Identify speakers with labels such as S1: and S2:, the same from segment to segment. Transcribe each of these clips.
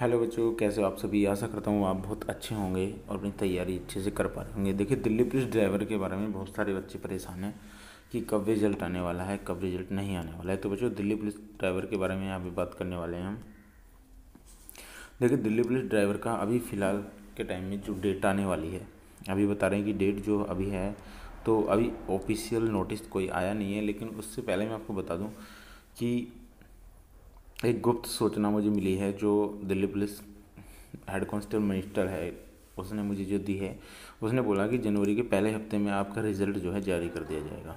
S1: hello बच्चों कैसे हो आप सभी आशा करता हूँ आप बहुत अच्छे होंगे और अपनी तैयारी अच्छे से कर पा रहे होंगे देखिए दिल्ली पुलिस ड्राइवर के बारे में बहुत सारे बच्चे परेशान हैं कि कब रिजल्ट आने वाला है कब रिजल्ट नहीं आने वाला है तो बच्चों दिल्ली पुलिस ड्राइवर के बारे में यहाँ पर बात करने वाले हैं हम देखिए दिल्ली पुलिस ड्राइवर का अभी फ़िलहाल के टाइम में जो डेट आने वाली है अभी बता रहे हैं कि डेट जो अभी है तो अभी ऑफिशियल नोटिस कोई आया नहीं है लेकिन उससे पहले मैं आपको बता दूँ कि एक गुप्त सूचना मुझे मिली है जो Delhi police head constable minister है उसने मुझे जो दी है उसने बोला कि जनवरी के पहले हफ्ते में आपका रिज़ल्ट जो है जारी कर दिया जाएगा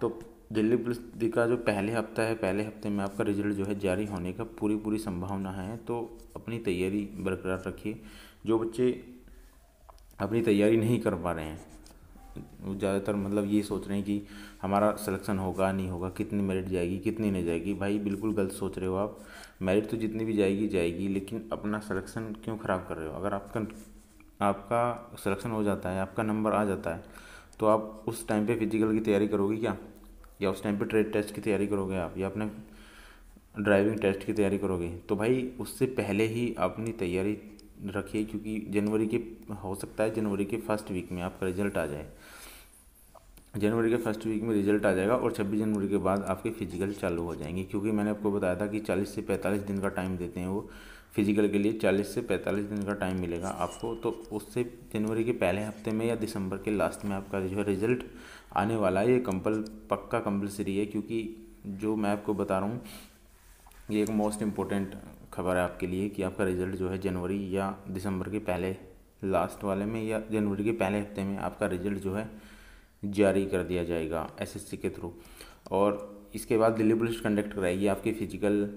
S1: तो दिल्ली पुलिस का जो पहले हफ्ता है पहले हफ्ते में आपका रिजल्ट जो है जारी होने का पूरी पूरी संभावना है तो अपनी तैयारी बरकरार रखिए जो बच्चे अपनी तैयारी नहीं कर पा रहे हैं ज़्यादातर मतलब ये सोच रहे हैं कि हमारा सलेक्शन होगा नहीं होगा कितनी मेरिट जाएगी कितनी नहीं जाएगी भाई बिल्कुल गलत सोच रहे हो आप मेरिट तो जितनी भी जाएगी जाएगी लेकिन अपना सलेक्शन क्यों ख़राब कर रहे हो अगर आपका आपका सलेक्शन हो जाता है आपका नंबर आ जाता है तो आप उस टाइम पे फिजिकल की तैयारी करोगे क्या या उस टाइम पे ट्रेड टेस्ट की तैयारी करोगे आप या अपने ड्राइविंग टेस्ट की तैयारी करोगे तो भाई उससे पहले ही अपनी तैयारी रखिए क्योंकि जनवरी के हो सकता है जनवरी के फर्स्ट वीक में आपका रिजल्ट आ जाए जनवरी के फर्स्ट वीक में रिजल्ट आ जाएगा और 26 जनवरी के बाद आपके फिजिकल चालू हो जाएंगे क्योंकि मैंने आपको बताया था कि 40 से 45 दिन का टाइम देते हैं वो फिजिकल के लिए 40 से 45 दिन का टाइम मिलेगा आपको तो उससे जनवरी के पहले हफ्ते में या दिसंबर के लास्ट में आपका जो है रिज़ल्ट आने वाला है ये कंपल पक्का कंपलसरी है क्योंकि जो मैं आपको बता रहा हूँ ये एक मोस्ट इम्पोर्टेंट खबर है आपके लिए कि आपका रिज़ल्ट जो है जनवरी या दिसंबर के पहले लास्ट वाले में या जनवरी के पहले हफ्ते में आपका रिज़ल्ट जो है जारी कर दिया जाएगा एसएससी के थ्रू और इसके बाद दिल्ली पुलिस कंडक्ट कराएगी आपकी फ़िजिकल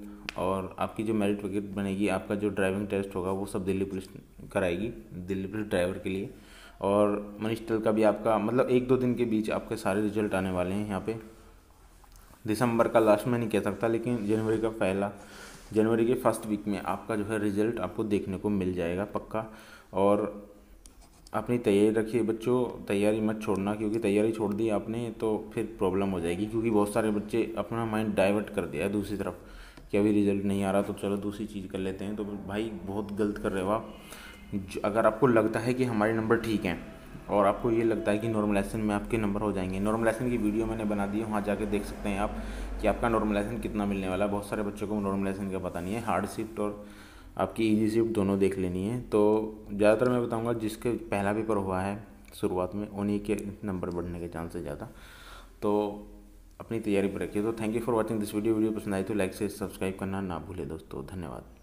S1: और आपकी जो मेरिट वगैरह बनेगी आपका जो ड्राइविंग टेस्ट होगा वो सब दिल्ली पुलिस कराएगी दिल्ली पुलिस ड्राइवर के लिए और मनिस्टल का भी आपका मतलब एक दो दिन के बीच आपके सारे रिजल्ट आने वाले हैं यहाँ पे दिसंबर का लास्ट में नहीं कह सकता लेकिन जनवरी का पहला जनवरी के फर्स्ट वीक में आपका जो है रिजल्ट आपको देखने को मिल जाएगा पक्का और अपनी तैयारी रखिए बच्चों तैयारी मत छोड़ना क्योंकि तैयारी छोड़ दी आपने तो फिर प्रॉब्लम हो जाएगी क्योंकि बहुत सारे बच्चे अपना माइंड डाइवर्ट कर दिया है दूसरी तरफ कि अभी रिजल्ट नहीं आ रहा तो चलो दूसरी चीज़ कर लेते हैं तो भाई बहुत गलत कर रहे हो आप अगर आपको लगता है कि हमारे नंबर ठीक हैं और आपको ये लगता है कि नॉर्मलाइजेशन में आपके नंबर हो जाएंगे नॉर्मलाइजेशन की वीडियो मैंने बना दी है वहाँ जाके देख सकते हैं आप कि आपका नॉर्मलाइजेशन कितना मिलने वाला है बहुत सारे बच्चों को नॉर्मलाइजेशन का पता नहीं है हार्ड शिफ्ट और आपकी ईजी शिफ्ट दोनों देख लेनी है तो ज़्यादातर मैं बताऊँगा जिसके पहला पेपर हुआ है शुरुआत में उन्हीं के नंबर बढ़ने के चांसेस ज़्यादा तो अपनी तैयारी पर रखिए तो thank you for watching this video video पसंद आई तो लाइक से सब्सक्राइब करना ना भूले दोस्तों धन्यवाद